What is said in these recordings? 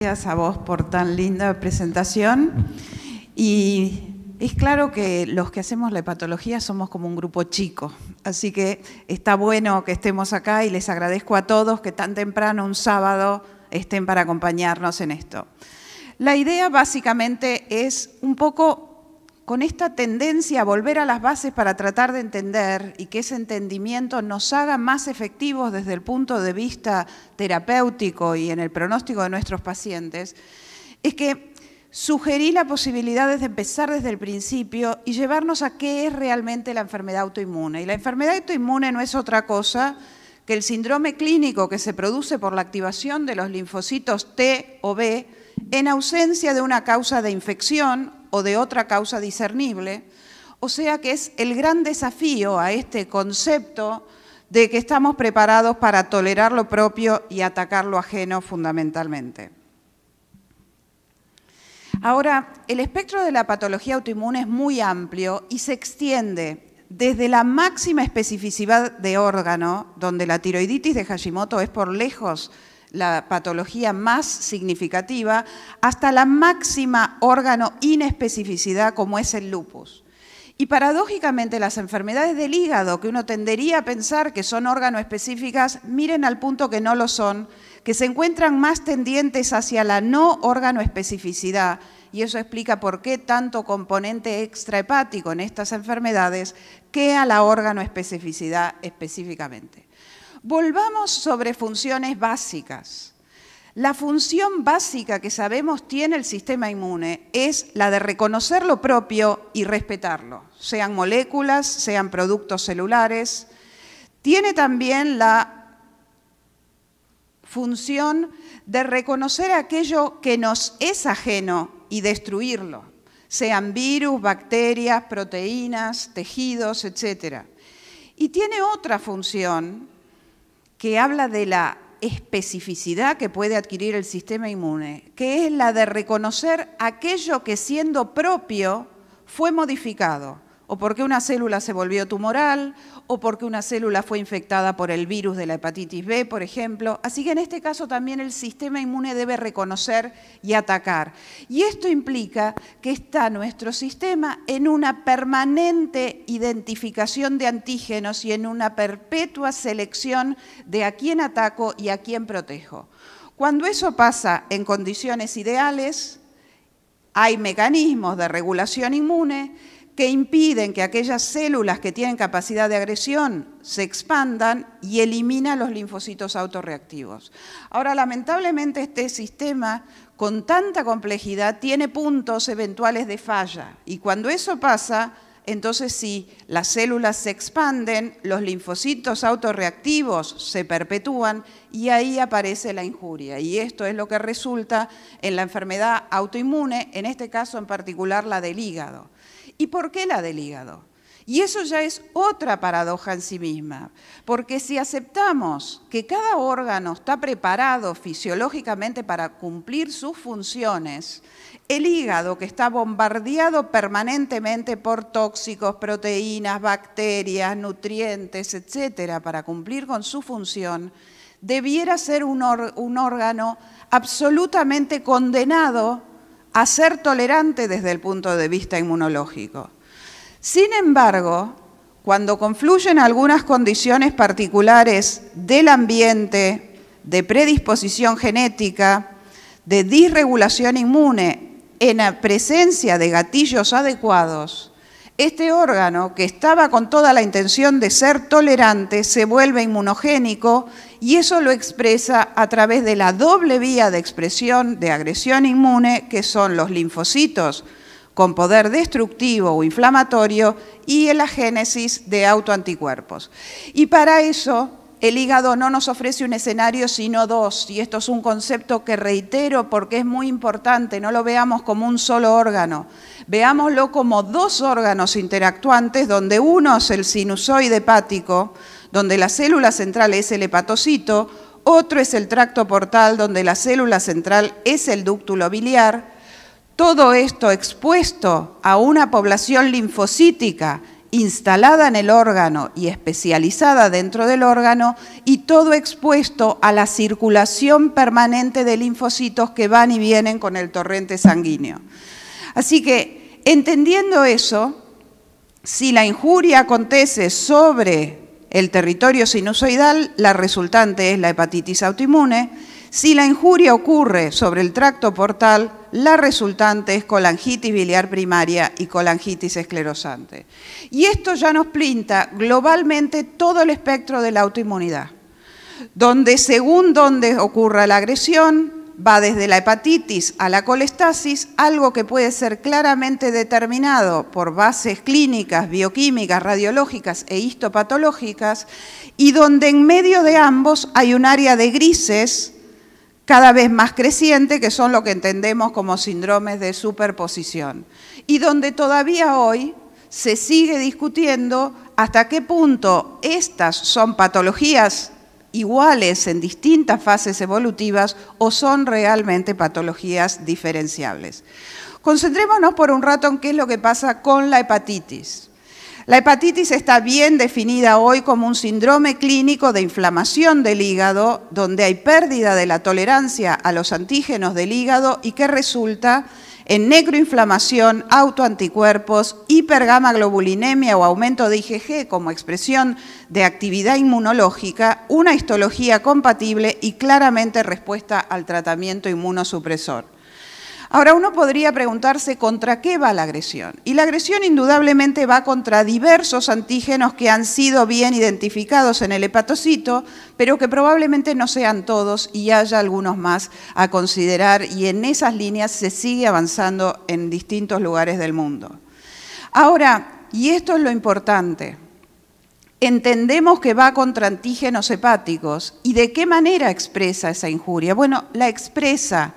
Gracias a vos por tan linda presentación. Y es claro que los que hacemos la hepatología somos como un grupo chico, así que está bueno que estemos acá y les agradezco a todos que tan temprano un sábado estén para acompañarnos en esto. La idea básicamente es un poco con esta tendencia a volver a las bases para tratar de entender y que ese entendimiento nos haga más efectivos desde el punto de vista terapéutico y en el pronóstico de nuestros pacientes, es que sugerí la posibilidad de empezar desde el principio y llevarnos a qué es realmente la enfermedad autoinmune. Y la enfermedad autoinmune no es otra cosa que el síndrome clínico que se produce por la activación de los linfocitos T o B en ausencia de una causa de infección o de otra causa discernible. O sea que es el gran desafío a este concepto de que estamos preparados para tolerar lo propio y atacar lo ajeno fundamentalmente. Ahora, el espectro de la patología autoinmune es muy amplio y se extiende desde la máxima especificidad de órgano, donde la tiroiditis de Hashimoto es por lejos la patología más significativa, hasta la máxima órgano inespecificidad como es el lupus. Y paradójicamente las enfermedades del hígado, que uno tendería a pensar que son órgano específicas, miren al punto que no lo son, que se encuentran más tendientes hacia la no órgano especificidad y eso explica por qué tanto componente extrahepático en estas enfermedades que a la órgano especificidad específicamente. Volvamos sobre funciones básicas. La función básica que sabemos tiene el sistema inmune es la de reconocer lo propio y respetarlo, sean moléculas, sean productos celulares. Tiene también la función de reconocer aquello que nos es ajeno y destruirlo, sean virus, bacterias, proteínas, tejidos, etc. Y tiene otra función que habla de la especificidad que puede adquirir el sistema inmune, que es la de reconocer aquello que siendo propio fue modificado o porque una célula se volvió tumoral, o porque una célula fue infectada por el virus de la hepatitis B, por ejemplo. Así que en este caso también el sistema inmune debe reconocer y atacar. Y esto implica que está nuestro sistema en una permanente identificación de antígenos y en una perpetua selección de a quién ataco y a quién protejo. Cuando eso pasa en condiciones ideales, hay mecanismos de regulación inmune que impiden que aquellas células que tienen capacidad de agresión se expandan y eliminan los linfocitos autorreactivos. Ahora, lamentablemente este sistema con tanta complejidad tiene puntos eventuales de falla y cuando eso pasa, entonces sí, las células se expanden, los linfocitos autorreactivos se perpetúan y ahí aparece la injuria. Y esto es lo que resulta en la enfermedad autoinmune, en este caso en particular la del hígado. ¿Y por qué la del hígado? Y eso ya es otra paradoja en sí misma, porque si aceptamos que cada órgano está preparado fisiológicamente para cumplir sus funciones, el hígado que está bombardeado permanentemente por tóxicos, proteínas, bacterias, nutrientes, etcétera, para cumplir con su función, debiera ser un, un órgano absolutamente condenado a ser tolerante desde el punto de vista inmunológico. Sin embargo, cuando confluyen algunas condiciones particulares del ambiente, de predisposición genética, de disregulación inmune, en presencia de gatillos adecuados, este órgano, que estaba con toda la intención de ser tolerante, se vuelve inmunogénico y eso lo expresa a través de la doble vía de expresión de agresión inmune, que son los linfocitos con poder destructivo o inflamatorio y el la de autoanticuerpos. Y para eso el hígado no nos ofrece un escenario sino dos, y esto es un concepto que reitero porque es muy importante, no lo veamos como un solo órgano, veámoslo como dos órganos interactuantes donde uno es el sinusoide hepático, donde la célula central es el hepatocito, otro es el tracto portal, donde la célula central es el dúctulo biliar. Todo esto expuesto a una población linfocítica instalada en el órgano y especializada dentro del órgano y todo expuesto a la circulación permanente de linfocitos que van y vienen con el torrente sanguíneo. Así que, entendiendo eso, si la injuria acontece sobre el territorio sinusoidal, la resultante es la hepatitis autoinmune. Si la injuria ocurre sobre el tracto portal, la resultante es colangitis biliar primaria y colangitis esclerosante. Y esto ya nos pinta globalmente todo el espectro de la autoinmunidad, donde según donde ocurra la agresión, va desde la hepatitis a la colestasis, algo que puede ser claramente determinado por bases clínicas, bioquímicas, radiológicas e histopatológicas, y donde en medio de ambos hay un área de grises cada vez más creciente, que son lo que entendemos como síndromes de superposición, y donde todavía hoy se sigue discutiendo hasta qué punto estas son patologías iguales en distintas fases evolutivas o son realmente patologías diferenciables. Concentrémonos por un rato en qué es lo que pasa con la hepatitis. La hepatitis está bien definida hoy como un síndrome clínico de inflamación del hígado, donde hay pérdida de la tolerancia a los antígenos del hígado y que resulta en necroinflamación, autoanticuerpos, hipergamaglobulinemia o aumento de IgG como expresión de actividad inmunológica, una histología compatible y claramente respuesta al tratamiento inmunosupresor. Ahora uno podría preguntarse contra qué va la agresión. Y la agresión indudablemente va contra diversos antígenos que han sido bien identificados en el hepatocito, pero que probablemente no sean todos y haya algunos más a considerar y en esas líneas se sigue avanzando en distintos lugares del mundo. Ahora, y esto es lo importante, entendemos que va contra antígenos hepáticos y de qué manera expresa esa injuria. Bueno, la expresa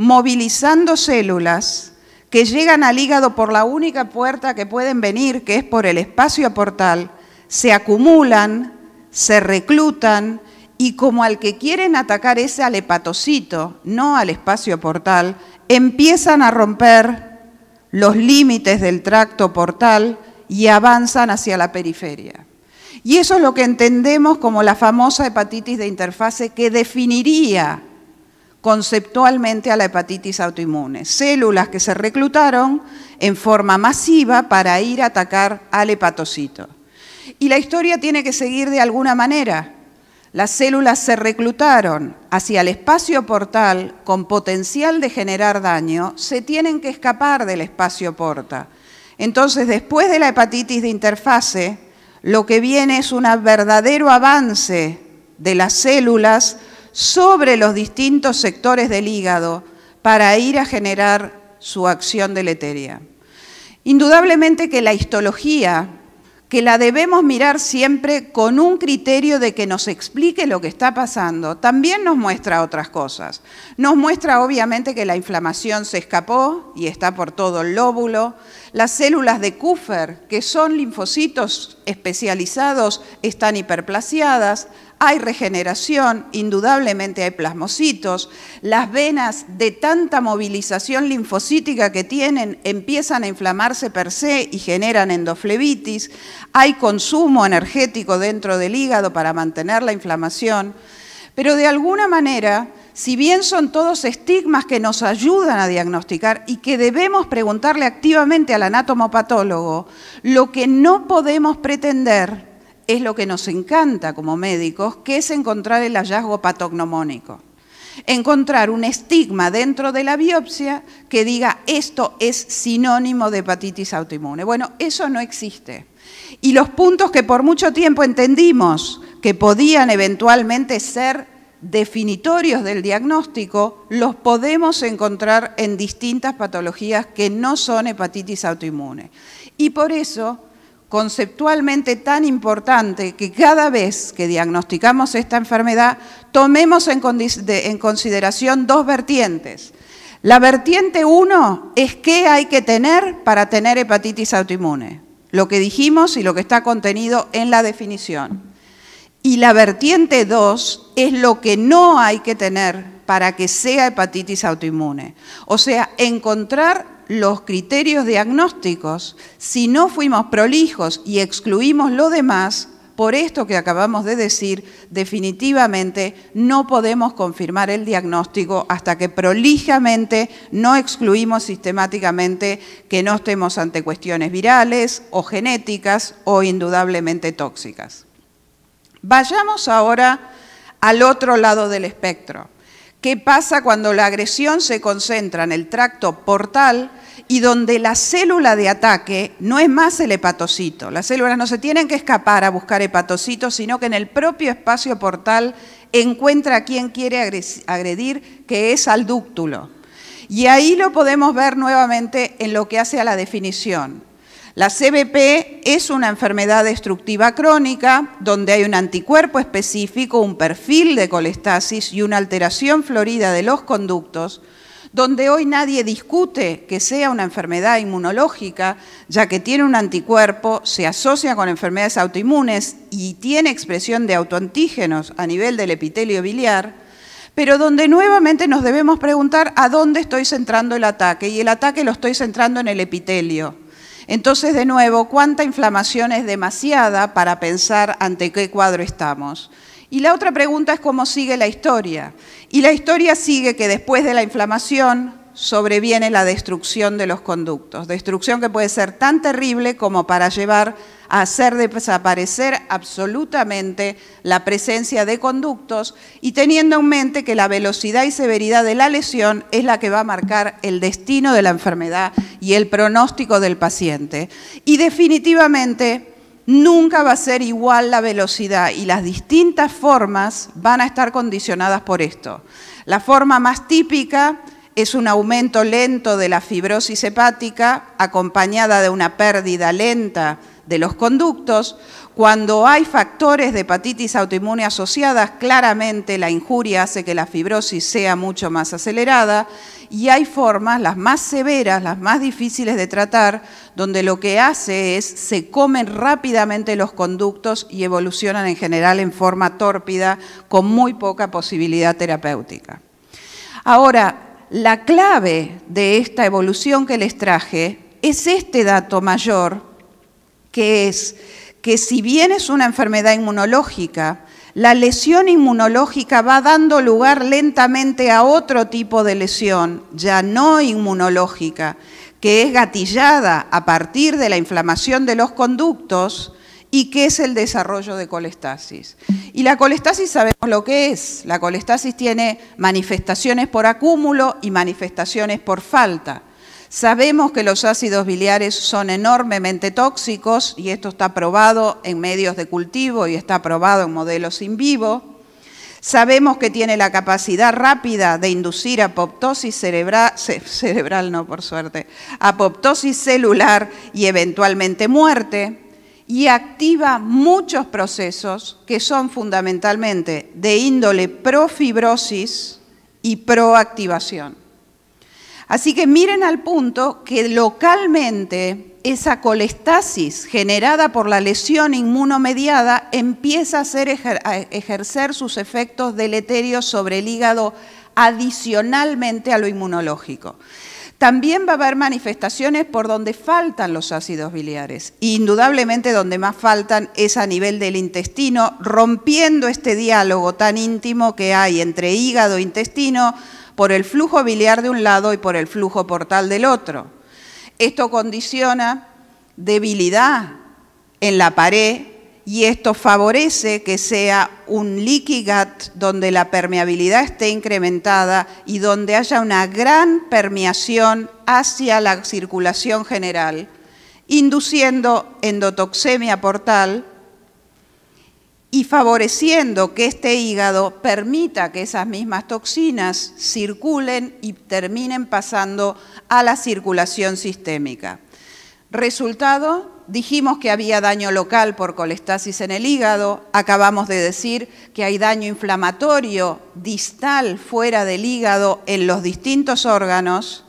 movilizando células que llegan al hígado por la única puerta que pueden venir, que es por el espacio portal, se acumulan, se reclutan y como al que quieren atacar ese al hepatocito, no al espacio portal, empiezan a romper los límites del tracto portal y avanzan hacia la periferia. Y eso es lo que entendemos como la famosa hepatitis de interfase que definiría conceptualmente a la hepatitis autoinmune. Células que se reclutaron en forma masiva para ir a atacar al hepatocito. Y la historia tiene que seguir de alguna manera. Las células se reclutaron hacia el espacio portal con potencial de generar daño, se tienen que escapar del espacio porta. Entonces, después de la hepatitis de interfase, lo que viene es un verdadero avance de las células sobre los distintos sectores del hígado para ir a generar su acción deleteria. Indudablemente que la histología, que la debemos mirar siempre con un criterio de que nos explique lo que está pasando, también nos muestra otras cosas. Nos muestra obviamente que la inflamación se escapó y está por todo el lóbulo, las células de Kuffer, que son linfocitos especializados, están hiperplaciadas, hay regeneración, indudablemente hay plasmocitos, las venas de tanta movilización linfocítica que tienen empiezan a inflamarse per se y generan endoflebitis, hay consumo energético dentro del hígado para mantener la inflamación, pero de alguna manera si bien son todos estigmas que nos ayudan a diagnosticar y que debemos preguntarle activamente al anatomopatólogo, lo que no podemos pretender es lo que nos encanta como médicos, que es encontrar el hallazgo patognomónico. Encontrar un estigma dentro de la biopsia que diga esto es sinónimo de hepatitis autoinmune. Bueno, eso no existe. Y los puntos que por mucho tiempo entendimos que podían eventualmente ser definitorios del diagnóstico los podemos encontrar en distintas patologías que no son hepatitis autoinmune. Y por eso, conceptualmente tan importante que cada vez que diagnosticamos esta enfermedad, tomemos en consideración dos vertientes. La vertiente uno es qué hay que tener para tener hepatitis autoinmune, lo que dijimos y lo que está contenido en la definición. Y la vertiente 2 es lo que no hay que tener para que sea hepatitis autoinmune. O sea, encontrar los criterios diagnósticos. Si no fuimos prolijos y excluimos lo demás, por esto que acabamos de decir, definitivamente no podemos confirmar el diagnóstico hasta que prolijamente no excluimos sistemáticamente que no estemos ante cuestiones virales o genéticas o indudablemente tóxicas. Vayamos ahora al otro lado del espectro. ¿Qué pasa cuando la agresión se concentra en el tracto portal y donde la célula de ataque no es más el hepatocito? Las células no se tienen que escapar a buscar hepatocitos, sino que en el propio espacio portal encuentra a quien quiere agredir, que es al dúctulo. Y ahí lo podemos ver nuevamente en lo que hace a la definición. La CBP es una enfermedad destructiva crónica donde hay un anticuerpo específico, un perfil de colestasis y una alteración florida de los conductos, donde hoy nadie discute que sea una enfermedad inmunológica, ya que tiene un anticuerpo, se asocia con enfermedades autoinmunes y tiene expresión de autoantígenos a nivel del epitelio biliar, pero donde nuevamente nos debemos preguntar a dónde estoy centrando el ataque, y el ataque lo estoy centrando en el epitelio entonces, de nuevo, ¿cuánta inflamación es demasiada para pensar ante qué cuadro estamos? Y la otra pregunta es cómo sigue la historia. Y la historia sigue que después de la inflamación sobreviene la destrucción de los conductos, destrucción que puede ser tan terrible como para llevar a hacer desaparecer absolutamente la presencia de conductos y teniendo en mente que la velocidad y severidad de la lesión es la que va a marcar el destino de la enfermedad y el pronóstico del paciente. Y definitivamente nunca va a ser igual la velocidad y las distintas formas van a estar condicionadas por esto. La forma más típica es un aumento lento de la fibrosis hepática acompañada de una pérdida lenta de los conductos. Cuando hay factores de hepatitis autoinmune asociadas, claramente la injuria hace que la fibrosis sea mucho más acelerada y hay formas, las más severas, las más difíciles de tratar, donde lo que hace es se comen rápidamente los conductos y evolucionan en general en forma tórpida con muy poca posibilidad terapéutica. Ahora, la clave de esta evolución que les traje es este dato mayor, que es que si bien es una enfermedad inmunológica, la lesión inmunológica va dando lugar lentamente a otro tipo de lesión, ya no inmunológica, que es gatillada a partir de la inflamación de los conductos y qué es el desarrollo de colestasis. Y la colestasis sabemos lo que es. La colestasis tiene manifestaciones por acúmulo y manifestaciones por falta. Sabemos que los ácidos biliares son enormemente tóxicos y esto está probado en medios de cultivo y está probado en modelos in vivo. Sabemos que tiene la capacidad rápida de inducir apoptosis cerebral, cerebral, no por suerte, apoptosis celular y eventualmente muerte y activa muchos procesos que son fundamentalmente de índole profibrosis y proactivación. Así que miren al punto que localmente esa colestasis generada por la lesión inmunomediada empieza a, hacer ejercer sus efectos deleterios sobre el hígado adicionalmente a lo inmunológico. También va a haber manifestaciones por donde faltan los ácidos biliares. Indudablemente donde más faltan es a nivel del intestino, rompiendo este diálogo tan íntimo que hay entre hígado e intestino por el flujo biliar de un lado y por el flujo portal del otro. Esto condiciona debilidad en la pared y esto favorece que sea un leaky donde la permeabilidad esté incrementada y donde haya una gran permeación hacia la circulación general, induciendo endotoxemia portal y favoreciendo que este hígado permita que esas mismas toxinas circulen y terminen pasando a la circulación sistémica. Resultado, dijimos que había daño local por colestasis en el hígado, acabamos de decir que hay daño inflamatorio distal fuera del hígado en los distintos órganos,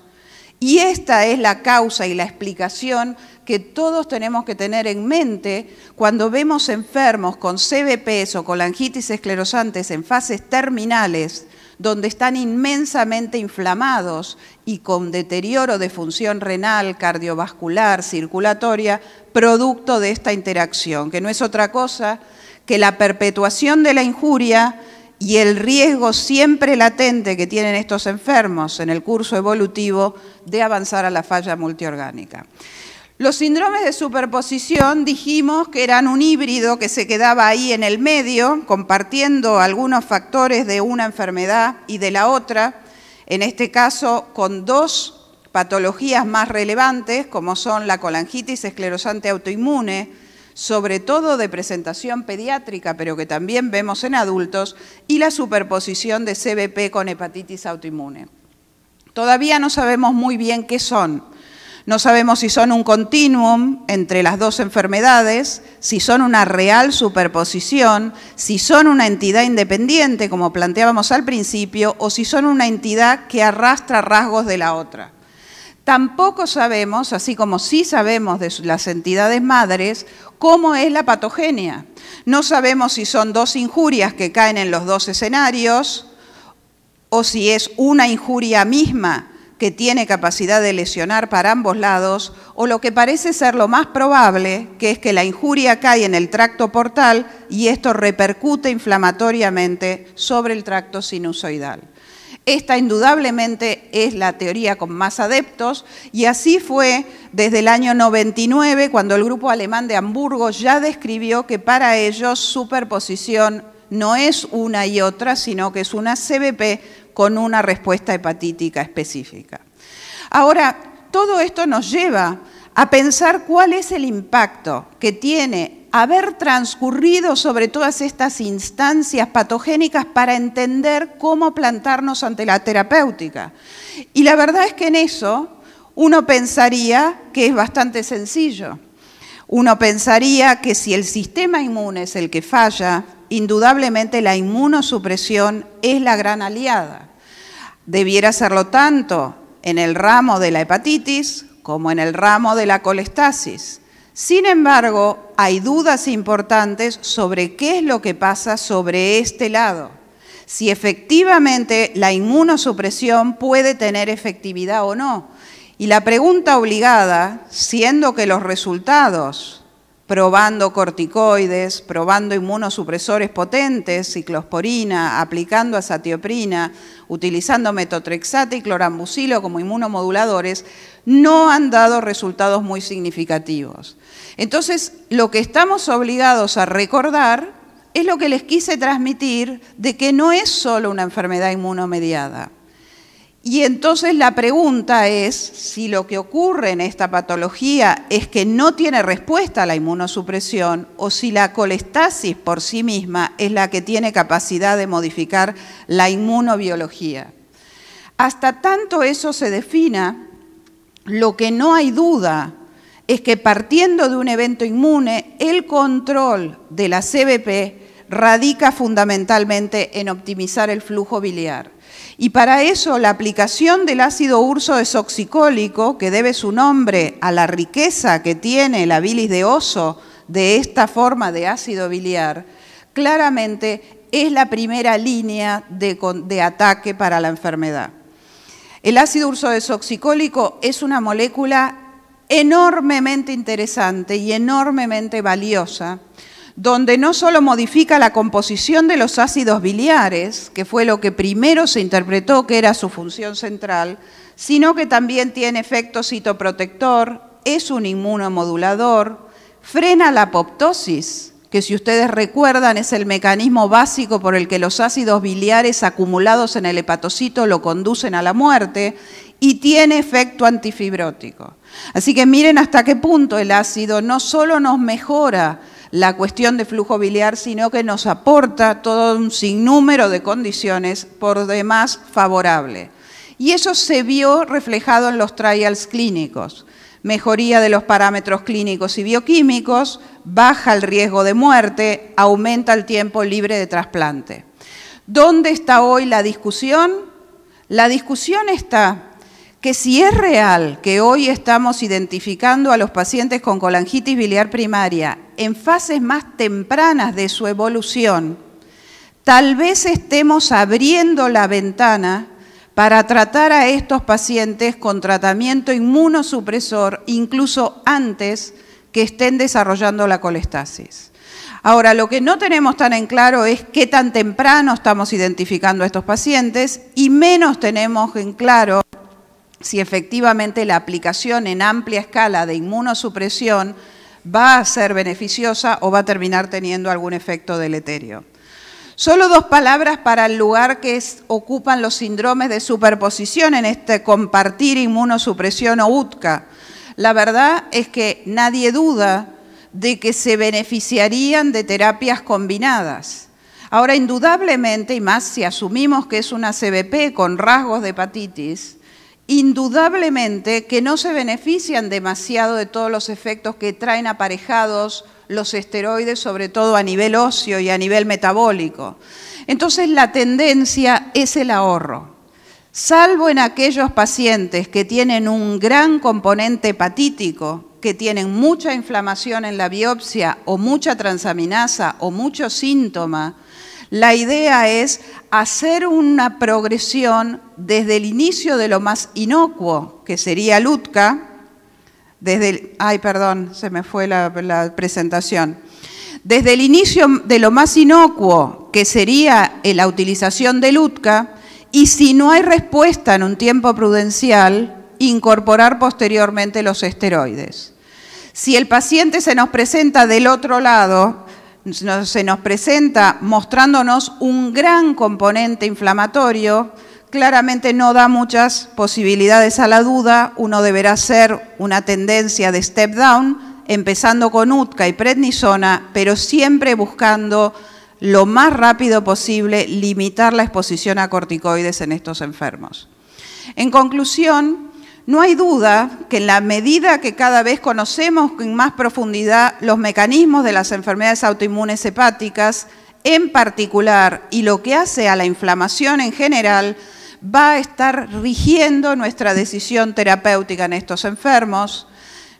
y esta es la causa y la explicación que todos tenemos que tener en mente cuando vemos enfermos con CBPs o colangitis esclerosantes en fases terminales, donde están inmensamente inflamados y con deterioro de función renal, cardiovascular, circulatoria, producto de esta interacción, que no es otra cosa que la perpetuación de la injuria y el riesgo siempre latente que tienen estos enfermos en el curso evolutivo de avanzar a la falla multiorgánica. Los síndromes de superposición dijimos que eran un híbrido que se quedaba ahí en el medio, compartiendo algunos factores de una enfermedad y de la otra, en este caso con dos patologías más relevantes, como son la colangitis esclerosante autoinmune, sobre todo de presentación pediátrica, pero que también vemos en adultos, y la superposición de CBP con hepatitis autoinmune. Todavía no sabemos muy bien qué son, no sabemos si son un continuum entre las dos enfermedades, si son una real superposición, si son una entidad independiente, como planteábamos al principio, o si son una entidad que arrastra rasgos de la otra. Tampoco sabemos, así como sí sabemos de las entidades madres, cómo es la patogenia. No sabemos si son dos injurias que caen en los dos escenarios o si es una injuria misma que tiene capacidad de lesionar para ambos lados, o lo que parece ser lo más probable, que es que la injuria cae en el tracto portal y esto repercute inflamatoriamente sobre el tracto sinusoidal. Esta indudablemente es la teoría con más adeptos y así fue desde el año 99 cuando el grupo alemán de Hamburgo ya describió que para ellos superposición no es una y otra, sino que es una CBP con una respuesta hepatítica específica. Ahora, todo esto nos lleva a pensar cuál es el impacto que tiene haber transcurrido sobre todas estas instancias patogénicas para entender cómo plantarnos ante la terapéutica. Y la verdad es que en eso uno pensaría que es bastante sencillo. Uno pensaría que si el sistema inmune es el que falla, indudablemente la inmunosupresión es la gran aliada. Debiera serlo tanto en el ramo de la hepatitis como en el ramo de la colestasis. Sin embargo, hay dudas importantes sobre qué es lo que pasa sobre este lado, si efectivamente la inmunosupresión puede tener efectividad o no y la pregunta obligada, siendo que los resultados, probando corticoides, probando inmunosupresores potentes, ciclosporina, aplicando azatioprina, utilizando metotrexate y clorambucilo como inmunomoduladores, no han dado resultados muy significativos. Entonces, lo que estamos obligados a recordar es lo que les quise transmitir de que no es solo una enfermedad inmunomediada. Y entonces la pregunta es si lo que ocurre en esta patología es que no tiene respuesta a la inmunosupresión o si la colestasis por sí misma es la que tiene capacidad de modificar la inmunobiología. Hasta tanto eso se defina, lo que no hay duda es que partiendo de un evento inmune, el control de la CBP radica fundamentalmente en optimizar el flujo biliar. Y para eso la aplicación del ácido urso desoxicólico, que debe su nombre a la riqueza que tiene la bilis de oso de esta forma de ácido biliar, claramente es la primera línea de, ataque para la enfermedad. El ácido urso desoxicólico es una molécula enormemente interesante y enormemente valiosa donde no solo modifica la composición de los ácidos biliares, que fue lo que primero se interpretó que era su función central, sino que también tiene efecto citoprotector, es un inmunomodulador, frena la apoptosis, que si ustedes recuerdan es el mecanismo básico por el que los ácidos biliares acumulados en el hepatocito lo conducen a la muerte y tiene efecto antifibrótico. Así que miren hasta qué punto el ácido no solo nos mejora la cuestión de flujo biliar, sino que nos aporta todo un sinnúmero de condiciones por demás favorable. Y eso se vio reflejado en los trials clínicos. Mejoría de los parámetros clínicos y bioquímicos, baja el riesgo de muerte, aumenta el tiempo libre de trasplante. ¿Dónde está hoy la discusión? La discusión está que si es real que hoy estamos identificando a los pacientes con colangitis biliar primaria en fases más tempranas de su evolución, tal vez estemos abriendo la ventana para tratar a estos pacientes con tratamiento inmunosupresor incluso antes que estén desarrollando la colestasis. Ahora, lo que no tenemos tan en claro es qué tan temprano estamos identificando a estos pacientes y menos tenemos en claro si efectivamente la aplicación en amplia escala de inmunosupresión va a ser beneficiosa o va a terminar teniendo algún efecto deleterio. Solo dos palabras para el lugar que ocupan los síndromes de superposición en este compartir inmunosupresión o UTCA. La verdad es que nadie duda de que se beneficiarían de terapias combinadas. Ahora, indudablemente, y más si asumimos que es una CBP con rasgos de hepatitis, indudablemente que no se benefician demasiado de todos los efectos que traen aparejados los esteroides, sobre todo a nivel óseo y a nivel metabólico. Entonces la tendencia es el ahorro, salvo en aquellos pacientes que tienen un gran componente hepatítico, que tienen mucha inflamación en la biopsia o mucha transaminasa o mucho síntoma, la idea es hacer una progresión desde el inicio de lo más inocuo, que sería Lutka, desde el, ay, perdón, se me fue la, presentación. Desde el inicio de lo más inocuo, que sería eh, la utilización de Lutka, y si no hay respuesta en un tiempo prudencial, incorporar posteriormente los esteroides. Si el paciente se nos presenta del otro lado, se nos presenta mostrándonos un gran componente inflamatorio, claramente no da muchas posibilidades a la duda, uno deberá hacer una tendencia de step down, empezando con UTCA y prednisona, pero siempre buscando lo más rápido posible limitar la exposición a corticoides en estos enfermos. En conclusión, no hay duda que en la medida que cada vez conocemos con más profundidad los mecanismos de las enfermedades autoinmunes hepáticas, en particular, y lo que hace a la inflamación en general, va a estar rigiendo nuestra decisión terapéutica en estos enfermos,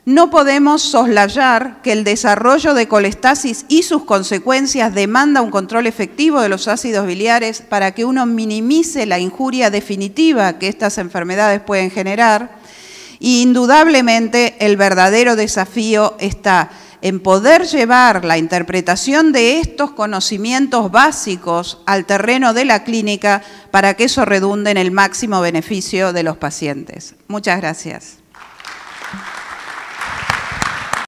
no podemos soslayar que el desarrollo de colestasis y sus consecuencias demanda un control efectivo de los ácidos biliares para que uno minimice la injuria definitiva que estas enfermedades pueden generar. Y indudablemente el verdadero desafío está en poder llevar la interpretación de estos conocimientos básicos al terreno de la clínica para que eso redunde en el máximo beneficio de los pacientes. Muchas gracias.